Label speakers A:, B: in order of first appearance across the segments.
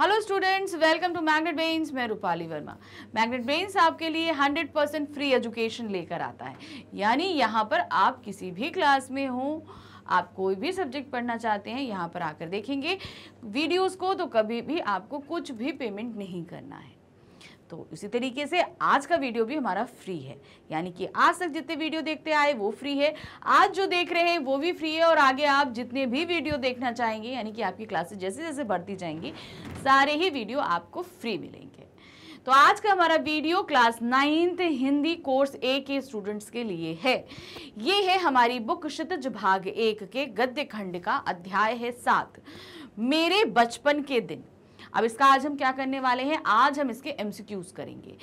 A: Hello students welcome to Magnet Brains मैं Rupali Verma magnet brains आपके लिए 100 परसेंट फ्री एजुकेशन लेकर आता है यानी यहाँ पर आप किसी भी क्लास में हों आप कोई भी सब्जेक्ट पढ़ना चाहते हैं यहाँ पर आकर देखेंगे वीडियोस को तो कभी भी आपको कुछ भी पेमेंट नहीं करना है तो इसी तरीके से आज का वीडियो भी हमारा फ्री है यानी कि आज तक जितने वीडियो देखते आए वो फ्री है आज जो देख रहे हैं वो भी फ्री है और आगे आप जितने भी वीडियो देखना चाहेंगे यानी कि आपकी क्लासेस जैसे जैसे बढ़ती जाएंगी सारे ही वीडियो आपको फ्री मिलेंगे तो आज का हमारा video class ninth Hindi course A के स्टूडेंट्स के लिए है ये है हमारी बुक क्षितज भाग एक के गद्य खंड का अध्याय है सात मेरे बचपन के दिन अब इसका आज हम क्या करने वाले हैं आज हम इसके एमसीक्यूज करेंगे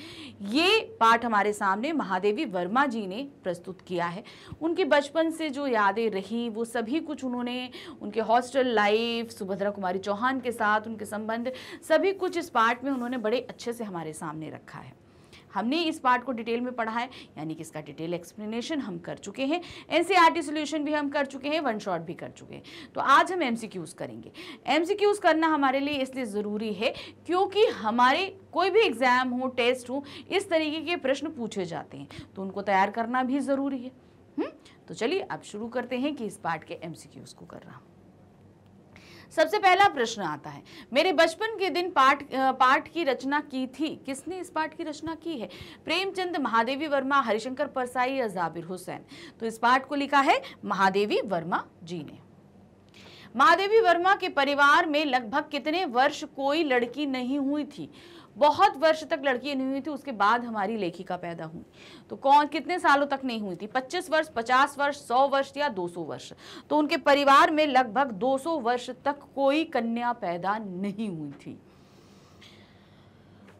A: ये पाठ हमारे सामने महादेवी वर्मा जी ने प्रस्तुत किया है उनके बचपन से जो यादें रही वो सभी कुछ उन्होंने उनके हॉस्टल लाइफ सुभद्रा कुमारी चौहान के साथ उनके संबंध सभी कुछ इस पाठ में उन्होंने बड़े अच्छे से हमारे सामने रखा है हमने इस पार्ट को डिटेल में पढ़ा है यानी कि इसका डिटेल एक्सप्लेनेशन हम कर चुके हैं एन सी e भी हम कर चुके हैं वन शॉट भी कर चुके हैं तो आज हम एम करेंगे एम करना हमारे लिए इसलिए ज़रूरी है क्योंकि हमारे कोई भी एग्ज़ाम हो टेस्ट हो इस तरीके के प्रश्न पूछे जाते हैं तो उनको तैयार करना भी ज़रूरी है हुँ? हम्म? तो चलिए अब शुरू करते हैं कि इस पार्ट के एम को कर रहा हूँ सबसे पहला प्रश्न आता है मेरे बचपन के दिन पाठ पाठ की रचना की थी किसने इस पाठ की रचना की है प्रेमचंद महादेवी वर्मा हरिशंकर परसाई या जाबिर हुसैन तो इस पाठ को लिखा है महादेवी वर्मा जी ने महादेवी वर्मा के परिवार में लगभग कितने वर्ष कोई लड़की नहीं हुई थी बहुत वर्ष तक लड़की नहीं हुई थी उसके बाद हमारी लेखिका पैदा हुई तो कौन कितने सालों तक नहीं हुई थी 25 वर्ष 50 वर्ष 100 वर्ष या 200 वर्ष तो उनके परिवार में लगभग 200 वर्ष तक कोई कन्या पैदा नहीं हुई थी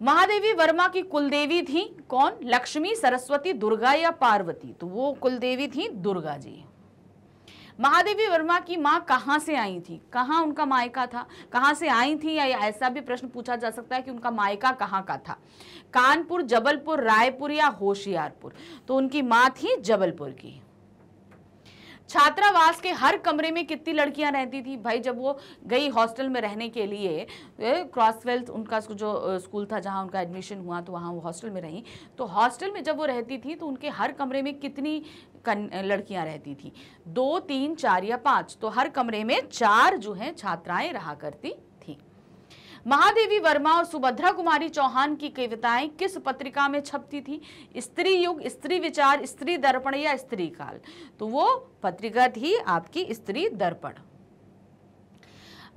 A: महादेवी वर्मा की कुलदेवी थी कौन लक्ष्मी सरस्वती दुर्गा या पार्वती तो वो कुलदेवी थी दुर्गा जी महादेवी वर्मा की माँ कहाँ से आई थी कहाँ उनका मायका था कहाँ से आई थी या ऐसा भी प्रश्न पूछा जा सकता है कि उनका मायका कहाँ का था कानपुर जबलपुर रायपुर या होशियारपुर तो उनकी माँ थी जबलपुर की छात्रावास के हर कमरे में कितनी लड़कियां रहती थी भाई जब वो गई हॉस्टल में रहने के लिए क्रॉसवेल्थ उनका जो स्कूल था जहां उनका एडमिशन हुआ तो वहां वो हॉस्टल में रहीं तो हॉस्टल में जब वो रहती थी तो उनके हर कमरे में कितनी लड़कियां रहती थी दो तीन चार या पाँच तो हर कमरे में चार जो हैं छात्राएं रहा करती महादेवी वर्मा और सुभद्रा कुमारी चौहान की कविताएं किस पत्रिका में छपती थी स्त्री युग स्त्री विचार स्त्री दर्पण या स्त्री काल तो वो पत्रिका थी आपकी स्त्री दर्पण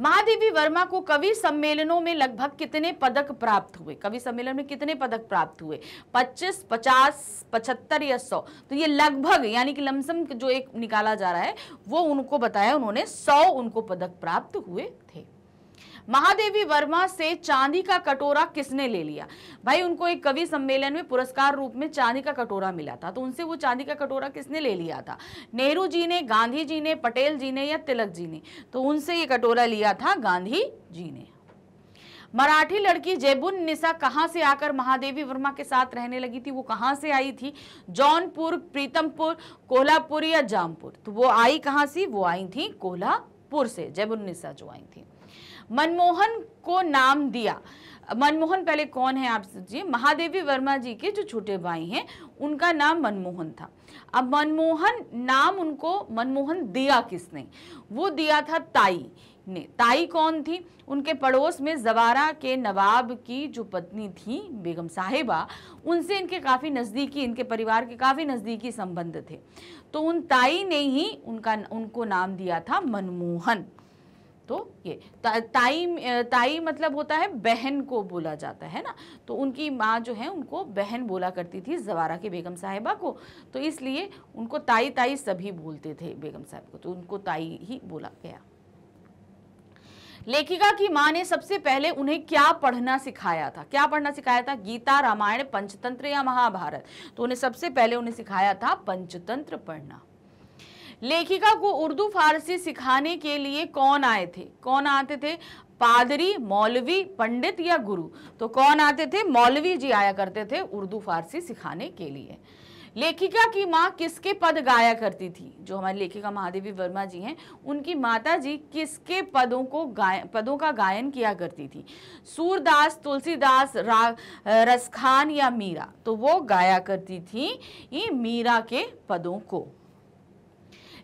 A: महादेवी वर्मा को कवि सम्मेलनों में लगभग कितने पदक प्राप्त हुए कवि सम्मेलन में कितने पदक प्राप्त हुए 25, 50, 75 या 100 तो ये लगभग यानी कि लमसम जो एक निकाला जा रहा है वो उनको बताया उन्होंने 100 उनको पदक प्राप्त हुए थे महादेवी वर्मा से चांदी का कटोरा किसने ले लिया भाई उनको एक कवि सम्मेलन में पुरस्कार रूप में चांदी का कटोरा मिला था तो उनसे वो चांदी का कटोरा किसने ले लिया था नेहरू जी ने गांधी जी ने पटेल जी ने या तिलक जी ने तो उनसे ये कटोरा लिया था गांधी जी ने मराठी लड़की जैबुन निशा कहाँ से आकर महादेवी वर्मा के साथ रहने लगी थी वो कहाँ से आई थी जौनपुर प्रीतमपुर कोल्हापुर या जामपुर तो वो आई कहाँ से वो आई थी कोल्हापुर से जैबुन निशा जो आई थी मनमोहन को नाम दिया मनमोहन पहले कौन है आप सोचिए महादेवी वर्मा जी के जो छोटे भाई हैं उनका नाम मनमोहन था अब मनमोहन नाम उनको मनमोहन दिया किसने वो दिया था ताई ने ताई कौन थी उनके पड़ोस में जवारा के नवाब की जो पत्नी थी बेगम साहिबा उनसे इनके काफ़ी नज़दीकी इनके परिवार के काफ़ी नज़दीकी संबंध थे तो उन ताई ने ही उनका उनको नाम दिया था मनमोहन तो ये ताई ताई मतलब होता है बहन को बोला जाता है ना तो उनकी माँ जो है उनको बहन बोला करती थी जवारा की बेगम साहिबा को तो इसलिए उनको ताई ताई सभी बोलते थे बेगम साहब को तो उनको ताई ही बोला गया लेखिका की माँ ने सबसे पहले उन्हें क्या पढ़ना सिखाया था क्या पढ़ना सिखाया था गीता रामायण पंचतंत्र या महाभारत तो उन्हें सबसे पहले उन्हें सिखाया था पंचतंत्र पढ़ना लेखिका को उर्दू फारसी सिखाने के लिए कौन आए थे कौन आते थे पादरी मौलवी पंडित या गुरु तो कौन आते थे मौलवी जी आया करते थे उर्दू फारसी सिखाने के लिए लेखिका की माँ किसके पद गाया करती थी जो हमारी लेखिका महादेवी वर्मा जी हैं उनकी माता जी किसके पदों को गाय पदों का गायन किया करती थी सूरदास तुलसीदास रसखान या मीरा तो वो गाया करती थी ये मीरा के पदों को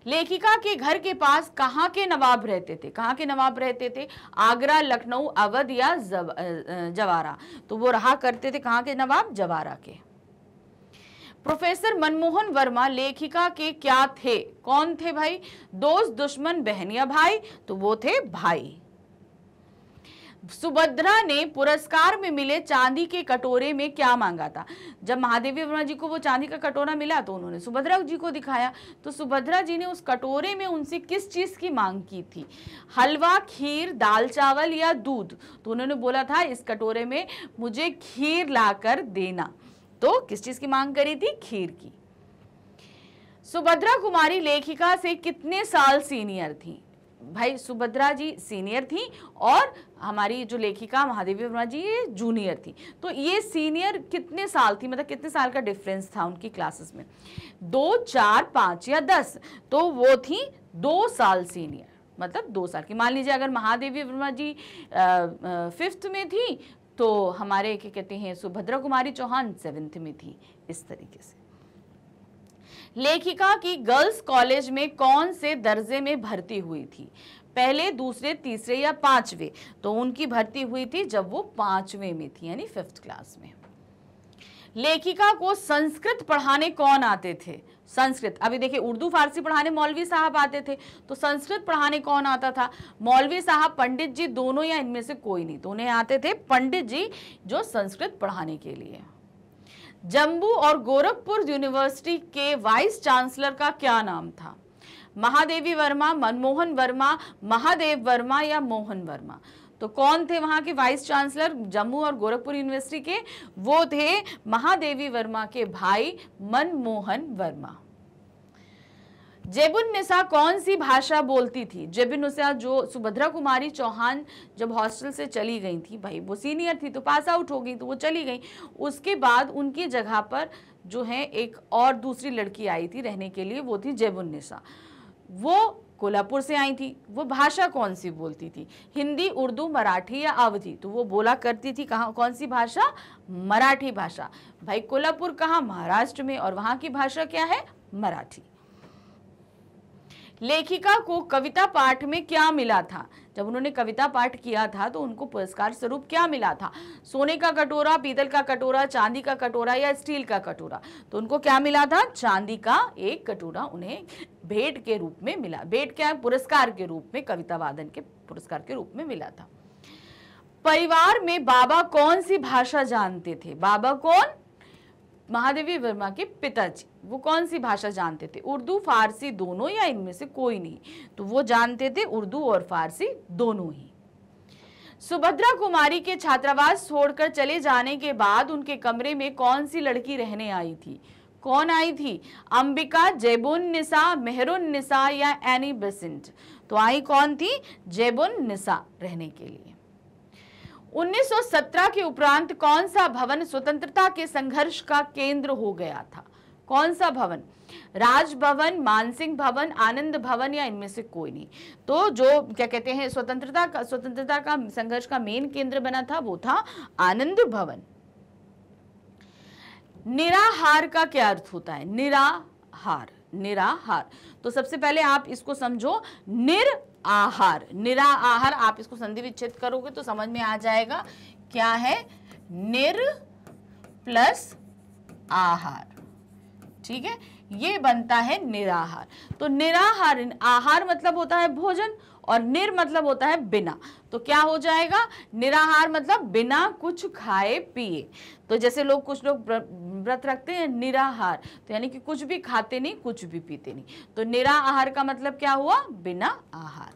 A: लेखिका के घर के पास कहाँ के नवाब रहते थे कहाँ के नवाब रहते थे आगरा लखनऊ अवध या जवारा तो वो रहा करते थे कहाँ के नवाब जवारा के प्रोफेसर मनमोहन वर्मा लेखिका के क्या थे कौन थे भाई दोस्त दुश्मन बहन या भाई तो वो थे भाई सुभद्रा ने पुरस्कार में मिले चांदी के कटोरे में क्या मांगा था जब महादेवी वर्मा जी को वो चांदी का कटोरा मिला तो उन्होंने सुभद्रा जी को दिखाया तो सुभद्रा जी ने उस कटोरे में उनसे किस चीज़ की मांग की थी हलवा खीर दाल चावल या दूध तो उन्होंने बोला था इस कटोरे में मुझे खीर लाकर देना तो किस चीज़ की मांग करी थी खीर की सुभद्रा कुमारी लेखिका से कितने साल सीनियर थी भाई सुभद्रा जी सीनियर थी और हमारी जो लेखिका महादेवी वर्मा जी ये जूनियर थी तो ये सीनियर कितने साल थी मतलब कितने साल का डिफरेंस था उनकी क्लासेस में दो चार पाँच या दस तो वो थी दो साल सीनियर मतलब दो साल की मान लीजिए अगर महादेवी वर्मा जी फिफ्थ में थी तो हमारे क्या कहते हैं सुभद्रा कुमारी चौहान सेवेंथ में थी इस तरीके से लेखिका की गर्ल्स कॉलेज में कौन से दर्जे में भर्ती हुई थी पहले दूसरे तीसरे या पांचवे तो उनकी भर्ती हुई थी जब वो पांचवे में थी यानी फिफ्थ क्लास में लेखिका को संस्कृत पढ़ाने कौन आते थे संस्कृत अभी देखिए उर्दू फारसी पढ़ाने मौलवी साहब आते थे तो संस्कृत पढ़ाने कौन आता था मौलवी साहब पंडित जी दोनों या इनमें से कोई नहीं तो उन्हें आते थे पंडित जी जो संस्कृत पढ़ाने के लिए जम्बू और गोरखपुर यूनिवर्सिटी के वाइस चांसलर का क्या नाम था महादेवी वर्मा मनमोहन वर्मा महादेव वर्मा या मोहन वर्मा तो कौन थे वहाँ के वाइस चांसलर जम्मू और गोरखपुर यूनिवर्सिटी के वो थे महादेवी वर्मा के भाई मनमोहन वर्मा जेबुन निशा कौन सी भाषा बोलती थी जेबुन निशा जो सुभद्रा कुमारी चौहान जब हॉस्टल से चली गई थी भाई वो सीनियर थी तो पास आउट हो गई तो वो चली गई उसके बाद उनकी जगह पर जो है एक और दूसरी लड़की आई थी रहने के लिए वो थी जेबुन निशा वो कोल्हापुर से आई थी वो भाषा कौन सी बोलती थी हिंदी उर्दू मराठी या अवधि तो वो बोला करती थी कहाँ कौन सी भाषा मराठी भाषा भाई कोल्हापुर कहाँ महाराष्ट्र में और वहाँ की भाषा क्या है मराठी लेखिका को कविता पाठ में क्या मिला था जब उन्होंने कविता पाठ किया था तो उनको पुरस्कार स्वरूप क्या मिला था सोने का कटोरा पीतल का कटोरा चांदी का कटोरा या स्टील का कटोरा तो उनको क्या मिला था चांदी का एक कटोरा उन्हें भेंट के रूप में मिला भेंट क्या पुरस्कार के रूप में कविता वादन के पुरस्कार के रूप में मिला था परिवार में बाबा कौन सी भाषा जानते थे बाबा कौन महादेवी वर्मा के पिताजी वो कौन सी भाषा जानते थे उर्दू फारसी दोनों या इनमें से कोई नहीं तो वो जानते थे उर्दू और फारसी दोनों ही सुभद्रा कुमारी के छात्रावास छोड़कर चले जाने के बाद उनके कमरे में कौन सी लड़की रहने आई थी कौन आई थी अंबिका जैबुन निशा मेहरुन निसा या एनी बेसेंट तो आई कौन थी जैबुन निशा रहने के लिए 1917 के उपरांत कौन सा भवन स्वतंत्रता के संघर्ष का केंद्र हो गया था कौन सा भवन राजभवन मानसिंह भवन आनंद भवन या इनमें से कोई नहीं तो जो क्या कहते हैं स्वतंत्रता का स्वतंत्रता का संघर्ष का मेन केंद्र बना था वो था आनंद भवन निराहार का क्या अर्थ होता है निराहार निराहार तो सबसे पहले आप इसको समझो निर आहार निरा आहार आप इसको संधि विच्छेद करोगे तो समझ में आ जाएगा क्या है निर प्लस आहार ठीक है ये बनता है निराहार तो निराहार आहार मतलब होता है भोजन और निर मतलब होता है बिना तो क्या हो जाएगा निराहार मतलब बिना कुछ खाए पिए तो जैसे लोग कुछ लोग व्रत रखते हैं निराहार तो यानी कि कुछ भी खाते नहीं कुछ भी पीते नहीं तो निराहार का मतलब क्या हुआ बिना आहार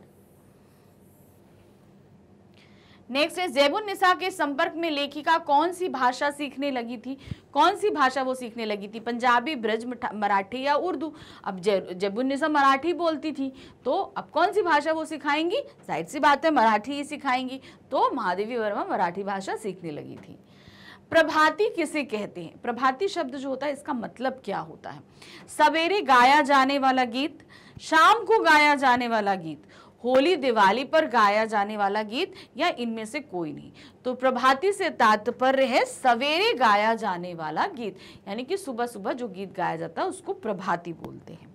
A: नेक्स्ट है जैबुल निशा के संपर्क में लेखिका कौन सी भाषा सीखने लगी थी कौन सी भाषा वो सीखने लगी थी पंजाबी ब्रज मराठी या उर्दू अब जैबुल निशा मराठी बोलती थी तो अब कौन सी भाषा वो सिखाएंगी साइड सी बात है मराठी ही सिखाएंगी तो महादेवी वर्मा मराठी भाषा सीखने लगी थी प्रभाती किसे कहते हैं प्रभाती शब्द जो होता है इसका मतलब क्या होता है सवेरे गाया जाने वाला गीत शाम को गाया जाने वाला गीत होली दिवाली पर गाया जाने वाला गीत या इनमें से कोई नहीं तो प्रभाती से तात्पर्य है सवेरे गाया जाने वाला गीत यानी कि सुबह सुबह जो गीत गाया जाता है उसको प्रभाती बोलते हैं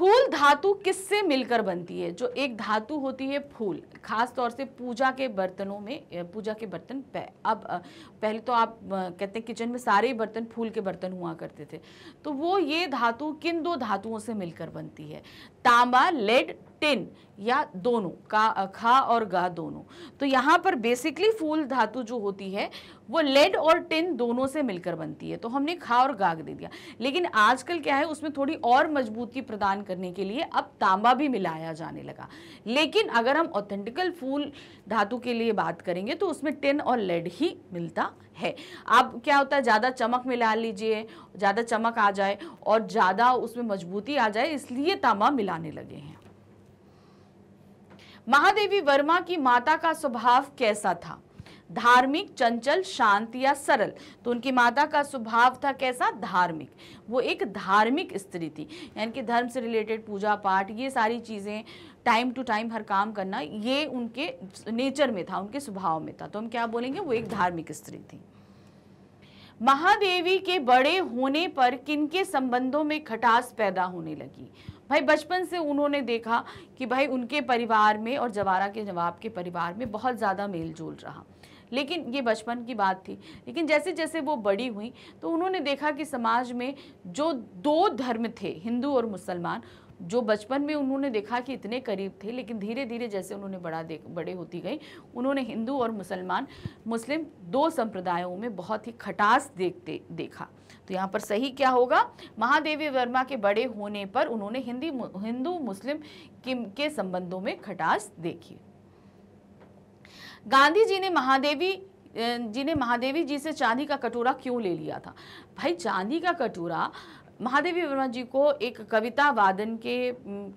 A: फूल धातु किससे मिलकर बनती है जो एक धातु होती है फूल खास तौर से पूजा के बर्तनों में पूजा के बर्तन अब पहले तो आप कहते हैं किचन में सारे बर्तन फूल के बर्तन हुआ करते थे तो वो ये धातु किन दो धातुओं से मिलकर बनती है तांबा लेड टिन या दोनों का खा और गा दोनों तो यहाँ पर बेसिकली फूल धातु जो होती है वो लेड और टिन दोनों से मिलकर बनती है तो हमने खा और गाग दे दिया लेकिन आजकल क्या है उसमें थोड़ी और मजबूती प्रदान करने के लिए अब तांबा भी मिलाया जाने लगा लेकिन अगर हम ऑथेंटिकल फूल धातु के लिए बात करेंगे तो उसमें टिन और लेड ही मिलता है अब क्या होता है ज़्यादा चमक मिला लीजिए ज़्यादा चमक आ जाए और ज़्यादा उसमें मजबूती आ जाए इसलिए तांबा मिलाने लगे हैं महादेवी वर्मा की माता का स्वभाव कैसा था धार्मिक चंचल शांत या सरल तो उनकी माता का स्वभाव था कैसा धार्मिक वो एक धार्मिक स्त्री थी यानी कि धर्म से रिलेटेड पूजा पाठ ये सारी चीज़ें टाइम टू टाइम हर काम करना ये उनके नेचर में था उनके स्वभाव में था तो हम क्या बोलेंगे वो एक धार्मिक स्त्री थी महादेवी के बड़े होने पर किनके संबंधों में खटास पैदा होने लगी भाई बचपन से उन्होंने देखा कि भाई उनके परिवार में और जवारा के जवाब के परिवार में बहुत ज़्यादा मेल जोल रहा लेकिन ये बचपन की बात थी लेकिन जैसे जैसे वो बड़ी हुई तो उन्होंने देखा कि समाज में जो दो धर्म थे हिंदू और मुसलमान जो बचपन में उन्होंने देखा कि इतने करीब थे लेकिन धीरे धीरे जैसे उन्होंने बड़ा देख बड़े होती गई उन्होंने हिंदू और मुसलमान मुस्लिम दो संप्रदायों में बहुत ही खटास देखते देखा तो यहाँ पर सही क्या होगा महादेवी वर्मा के बड़े होने पर उन्होंने हिंदी हिंदू मुस्लिम के संबंधों में खटास देखी गांधी जी ने महादेवी जी ने महादेवी जी से चांदी का कटोरा क्यों ले लिया था भाई चांदी का कटोरा महादेवी वर्मा जी को एक कविता वादन के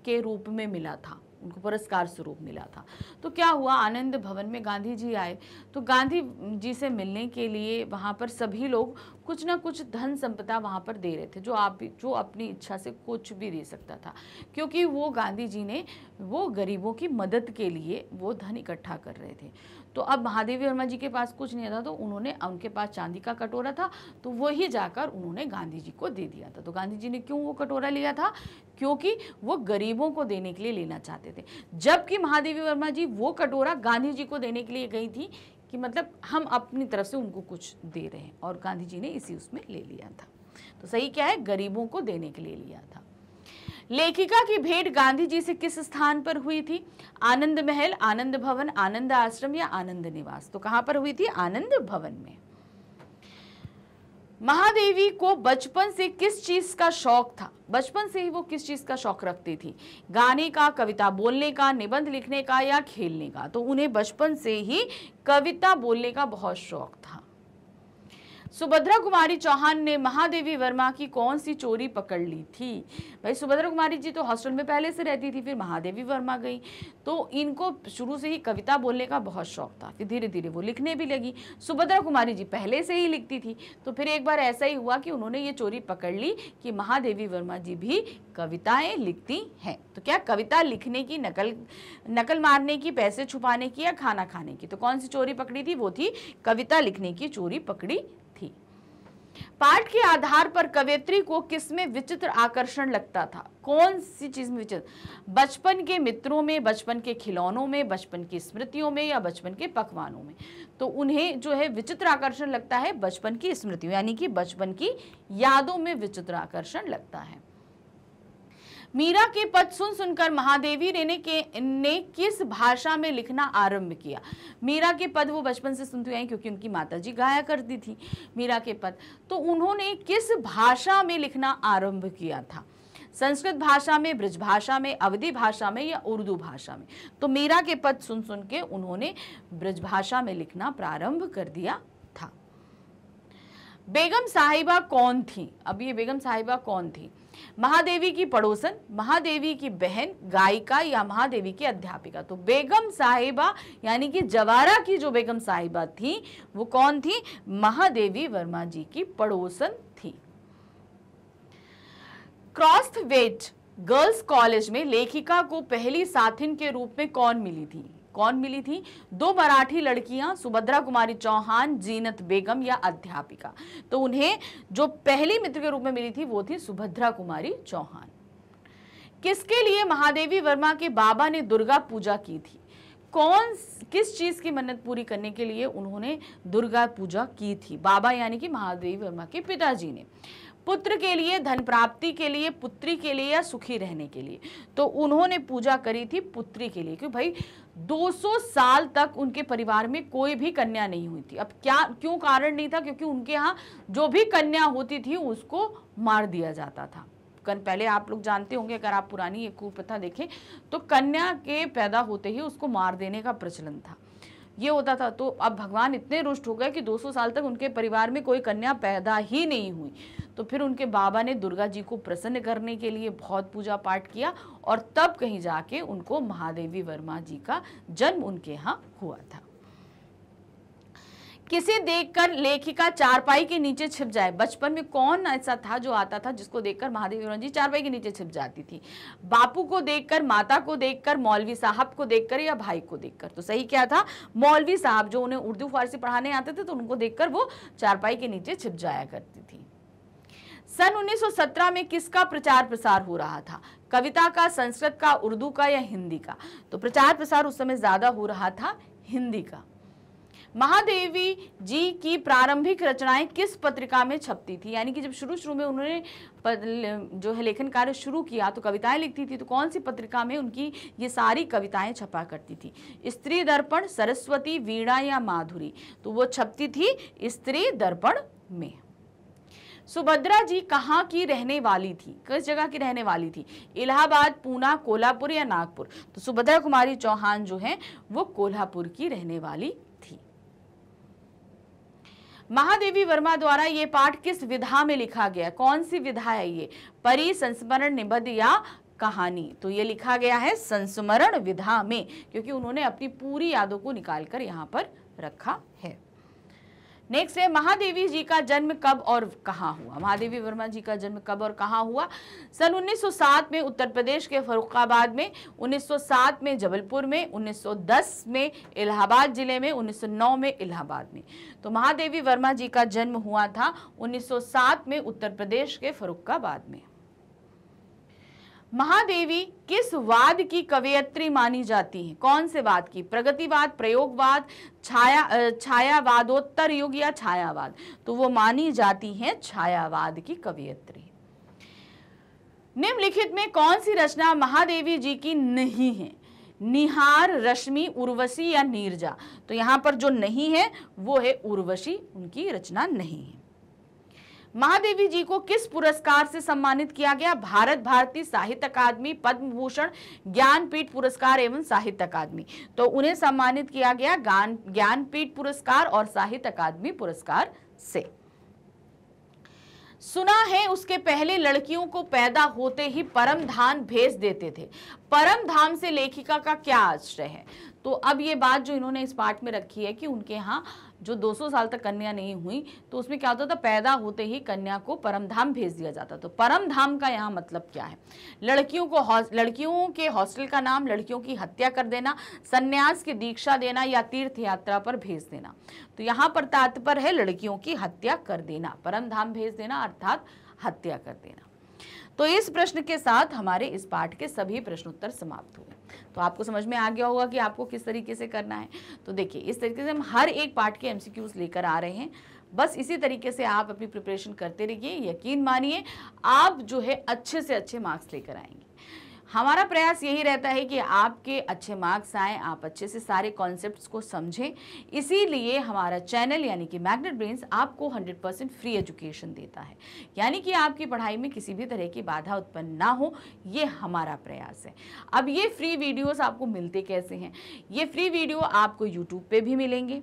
A: के रूप में मिला था उनको पुरस्कार स्वरूप मिला था तो क्या हुआ आनंद भवन में गांधी जी आए तो गांधी जी से मिलने के लिए वहाँ पर सभी लोग कुछ ना कुछ धन संपदा वहाँ पर दे रहे थे जो आप जो अपनी इच्छा से कुछ भी दे सकता था क्योंकि वो गांधी जी ने वो गरीबों की मदद के लिए वो धन इकट्ठा कर रहे थे तो अब महादेवी वर्मा जी के पास कुछ नहीं था तो उन्होंने उनके पास चांदी का कटोरा था तो वही जाकर उन्होंने गांधी जी को दे दिया था तो गांधी जी ने क्यों वो कटोरा लिया था क्योंकि वो गरीबों को देने के लिए लेना चाहते थे जबकि महादेवी वर्मा जी वो कटोरा गांधी जी को देने के लिए गई थी कि मतलब हम अपनी तरफ से उनको कुछ दे रहे हैं और गांधी जी ने इसी उसमें ले लिया था तो सही क्या है गरीबों को देने के लिए लिया था लेखिका की भेंट गांधी जी से किस स्थान पर हुई थी आनंद महल आनंद भवन आनंद आश्रम या आनंद निवास तो कहां पर हुई थी आनंद भवन में महादेवी को बचपन से किस चीज़ का शौक था बचपन से ही वो किस चीज़ का शौक रखती थी गाने का कविता बोलने का निबंध लिखने का या खेलने का तो उन्हें बचपन से ही कविता बोलने का बहुत शौक सुभद्रा कुमारी चौहान ने महादेवी वर्मा की कौन सी चोरी पकड़ ली थी भाई सुभद्रा कुमारी जी तो हॉस्टल में पहले से रहती थी फिर महादेवी वर्मा गई तो इनको शुरू से ही कविता बोलने का बहुत शौक था फिर धीरे धीरे वो लिखने भी लगी सुभद्रा कुमारी जी पहले से ही लिखती थी तो फिर एक बार ऐसा ही हुआ कि उन्होंने ये चोरी पकड़ ली कि महादेवी वर्मा जी भी कविताएँ लिखती हैं तो क्या कविता लिखने की नकल नकल मारने की पैसे छुपाने की या खाना खाने की तो कौन सी चोरी पकड़ी थी वो थी कविता लिखने की चोरी पकड़ी पाठ के आधार पर कवियत्री को किस में विचित्र आकर्षण लगता था कौन सी चीज में विचित्र बचपन के मित्रों में बचपन के खिलौनों में बचपन की स्मृतियों में या बचपन के पकवानों में तो उन्हें जो है विचित्र आकर्षण लगता है बचपन की स्मृतियों यानी कि बचपन की यादों में विचित्र आकर्षण लगता है मीरा के पद सुन सुनकर महादेवी रेने के ने किस भाषा में लिखना आरंभ किया मीरा के पद वो बचपन से सुनती आई क्योंकि उनकी माताजी गाया करती थी मीरा के पद तो उन्होंने किस भाषा में लिखना आरंभ किया था संस्कृत भाषा में ब्रज भाषा में अवधि भाषा में या उर्दू भाषा में तो मीरा के पद सुन सुन के उन्होंने ब्रज भाषा में लिखना प्रारंभ कर दिया था बेगम साहिबा कौन थी अब ये बेगम साहिबा कौन थी महादेवी की पड़ोसन महादेवी की बहन गायिका या महादेवी की अध्यापिका तो बेगम साहिबा यानी कि जवारा की जो बेगम साहिबा थी वो कौन थी महादेवी वर्मा जी की पड़ोसन थी क्रॉस्थ वेट गर्ल्स कॉलेज में लेखिका को पहली साथिन के रूप में कौन मिली थी कौन मिली थी दो मराठी लड़कियां सुभद्रा कुमारी चौहान जीनत बेगम या अध्यापिका तो उन्हें जो पहली मित्र के रूप में मिली थी वो थी सुभद्रा कुमारी चौहान किसके लिए महादेवी वर्मा के बाबा ने दुर्गा पूजा की थी कौन किस चीज़ की मन्नत पूरी करने के लिए उन्होंने दुर्गा पूजा की थी बाबा यानी कि महादेवी वर्मा के पिताजी ने पुत्र के लिए धन प्राप्ति के लिए पुत्री के लिए या सुखी रहने के लिए तो उन्होंने पूजा करी थी पुत्री के लिए क्योंकि भाई 200 साल तक उनके परिवार में कोई भी कन्या नहीं हुई थी अब क्या क्यों कारण नहीं था क्योंकि उनके यहाँ जो भी कन्या होती थी उसको मार दिया जाता था कन पहले आप लोग जानते होंगे अगर आप पुरानी एक कुप्रथा देखें तो कन्या के पैदा होते ही उसको मार देने का प्रचलन था ये होता था तो अब भगवान इतने रुष्ट हो गए कि 200 साल तक उनके परिवार में कोई कन्या पैदा ही नहीं हुई तो फिर उनके बाबा ने दुर्गा जी को प्रसन्न करने के लिए बहुत पूजा पाठ किया और तब कहीं जाके उनको महादेवी वर्मा जी का जन्म उनके यहाँ हुआ था किसे देखकर लेखिका चारपाई के नीचे छिप जाए बचपन में कौन ऐसा था जो आता था जिसको देखकर महादेवी जी चारपाई के नीचे छिप जाती थी बापू को देखकर माता को देखकर मौलवी साहब को देखकर या भाई को देखकर तो सही क्या था मौलवी साहब जो उन्हें उर्दू फारसी पढ़ाने आते थे तो उनको देखकर वो चारपाई के नीचे छिप जाया करती थी सन 1917 में किसका प्रचार प्रसार हो रहा था कविता का संस्कृत का उर्दू का या हिंदी का तो प्रचार प्रसार उस समय ज्यादा हो रहा था हिंदी का महादेवी जी की प्रारंभिक रचनाएं किस पत्रिका में छपती थी यानी कि जब शुरू शुरू में उन्होंने जो है लेखन कार्य शुरू किया तो कविताएं लिखती थी तो कौन सी पत्रिका में उनकी ये सारी कविताएं छपा करती थी स्त्री दर्पण सरस्वती वीणा या माधुरी तो वो छपती थी स्त्री दर्पण में सुभद्रा जी कहाँ की रहने वाली थी किस जगह की रहने वाली थी इलाहाबाद पूना कोल्हापुर या नागपुर तो सुभद्रा कुमारी चौहान जो है वो कोल्हापुर की रहने वाली महादेवी वर्मा द्वारा ये पाठ किस विधा में लिखा गया कौन सी विधा है ये परि संस्मरण निबद्ध या कहानी तो ये लिखा गया है संस्मरण विधा में क्योंकि उन्होंने अपनी पूरी यादों को निकालकर यहाँ पर रखा है नेक्स्ट है महादेवी जी का जन्म कब और कहाँ हुआ महादेवी वर्मा जी का जन्म कब और कहाँ हुआ सन 1907 में उत्तर प्रदेश के फरुखाबाद में 1907 में जबलपुर में 1910 में इलाहाबाद जिले में 1909 में इलाहाबाद में तो महादेवी वर्मा जी का जन्म हुआ था 1907 में उत्तर प्रदेश के फरुखाबाद में महादेवी किस वाद की कवयत्री मानी जाती हैं कौन से वाद की प्रगतिवाद प्रयोगवाद छाया छायावादोत्तर युग या छायावाद तो वो मानी जाती हैं छायावाद की कवयत्री निम्नलिखित में कौन सी रचना महादेवी जी की नहीं है निहार रश्मि उर्वशी या नीरजा तो यहाँ पर जो नहीं है वो है उर्वशी उनकी रचना नहीं है महादेवी जी को किस पुरस्कार से सम्मानित किया गया भारत भारती साहित्य अकादमी पद्म भूषण ज्ञानपीठ पुरस्कार एवं साहित्य अकादमी तो उन्हें सम्मानित किया गया ज्ञानपीठ पुरस्कार और साहित्य अकादमी पुरस्कार से सुना है उसके पहले लड़कियों को पैदा होते ही परम धान भेज देते थे परम धाम से लेखिका का क्या आश्रय है तो अब ये बात जो इन्होंने इस पार्ट में रखी है कि उनके यहाँ जो 200 साल तक कन्या नहीं हुई तो उसमें क्या होता था पैदा होते ही कन्या को परम धाम भेज दिया जाता तो परम धाम का यहाँ मतलब क्या है लड़कियों को लड़कियों के हॉस्टल का नाम लड़कियों की हत्या कर देना संन्यास की दीक्षा देना या तीर्थ यात्रा पर भेज देना तो यहाँ पर तात्पर्य है लड़कियों की हत्या कर देना परम धाम भेज देना अर्थात हत्या कर देना तो इस प्रश्न के साथ हमारे इस पाठ के सभी प्रश्नोत्तर समाप्त हुए तो आपको समझ में आ गया होगा कि आपको किस तरीके से करना है तो देखिए इस तरीके से हम हर एक पाठ के एमसीक्यूज लेकर आ रहे हैं बस इसी तरीके से आप अपनी प्रिपरेशन करते रहिए यकीन मानिए आप जो है अच्छे से अच्छे मार्क्स लेकर आएंगे हमारा प्रयास यही रहता है कि आपके अच्छे मार्क्स आएँ आप अच्छे से सारे कॉन्सेप्ट को समझें इसीलिए हमारा चैनल यानी कि मैग्नेट ब्रेन्स आपको 100% फ्री एजुकेशन देता है यानी कि आपकी पढ़ाई में किसी भी तरह की बाधा उत्पन्न ना हो ये हमारा प्रयास है अब ये फ्री वीडियोस आपको मिलते कैसे हैं ये फ्री वीडियो आपको यूट्यूब पर भी मिलेंगे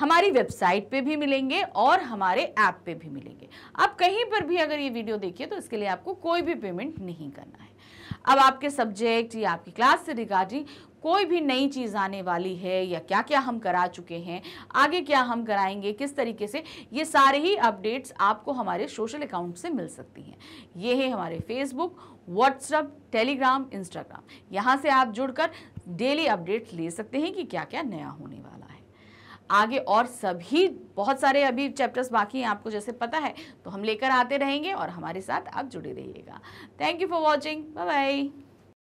A: हमारी वेबसाइट पे भी मिलेंगे और हमारे ऐप पे भी मिलेंगे आप कहीं पर भी अगर ये वीडियो देखिए तो इसके लिए आपको कोई भी पेमेंट नहीं करना है अब आपके सब्जेक्ट या आपकी क्लास से रिगार्डिंग कोई भी नई चीज़ आने वाली है या क्या क्या हम करा चुके हैं आगे क्या हम कराएंगे किस तरीके से ये सारे ही अपडेट्स आपको हमारे सोशल अकाउंट से मिल सकती हैं ये है हमारे फेसबुक व्हाट्सअप टेलीग्राम इंस्टाग्राम यहाँ से आप जुड़कर डेली अपडेट्स ले सकते हैं कि क्या क्या नया होने वाला आगे और सभी बहुत सारे अभी चैप्टर्स बाकी हैं आपको जैसे पता है तो हम लेकर आते रहेंगे और हमारे साथ आप जुड़े रहिएगा thank you for watching bye